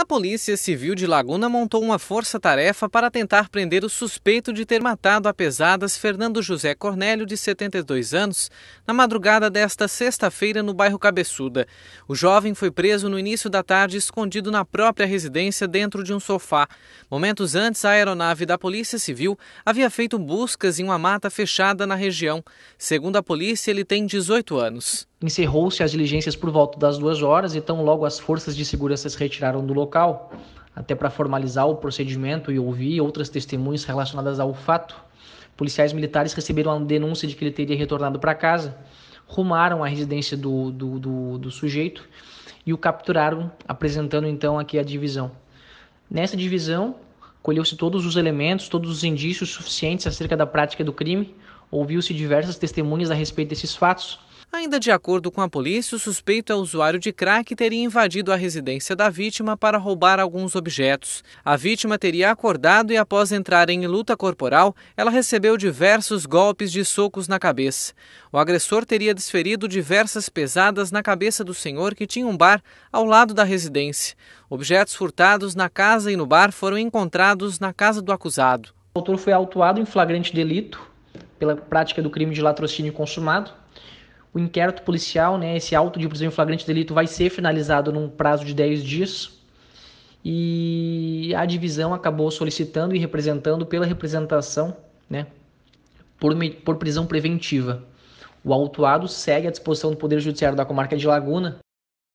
A Polícia Civil de Laguna montou uma força-tarefa para tentar prender o suspeito de ter matado a pesadas Fernando José Cornélio, de 72 anos, na madrugada desta sexta-feira no bairro Cabeçuda. O jovem foi preso no início da tarde, escondido na própria residência dentro de um sofá. Momentos antes, a aeronave da Polícia Civil havia feito buscas em uma mata fechada na região. Segundo a polícia, ele tem 18 anos. Encerrou-se as diligências por volta das duas horas e tão logo as forças de segurança se retiraram do local, até para formalizar o procedimento e ouvir outras testemunhas relacionadas ao fato. Policiais militares receberam a denúncia de que ele teria retornado para casa, rumaram à residência do, do, do, do sujeito e o capturaram, apresentando então aqui a divisão. Nessa divisão, colheu-se todos os elementos, todos os indícios suficientes acerca da prática do crime, ouviu-se diversas testemunhas a respeito desses fatos Ainda de acordo com a polícia, o suspeito é usuário de crack e teria invadido a residência da vítima para roubar alguns objetos. A vítima teria acordado e, após entrar em luta corporal, ela recebeu diversos golpes de socos na cabeça. O agressor teria desferido diversas pesadas na cabeça do senhor que tinha um bar ao lado da residência. Objetos furtados na casa e no bar foram encontrados na casa do acusado. O autor foi autuado em flagrante delito pela prática do crime de latrocínio consumado o inquérito policial, né, esse auto de prisão em flagrante de delito, vai ser finalizado num prazo de 10 dias. E a divisão acabou solicitando e representando pela representação né, por, por prisão preventiva. O autuado segue à disposição do Poder Judiciário da Comarca de Laguna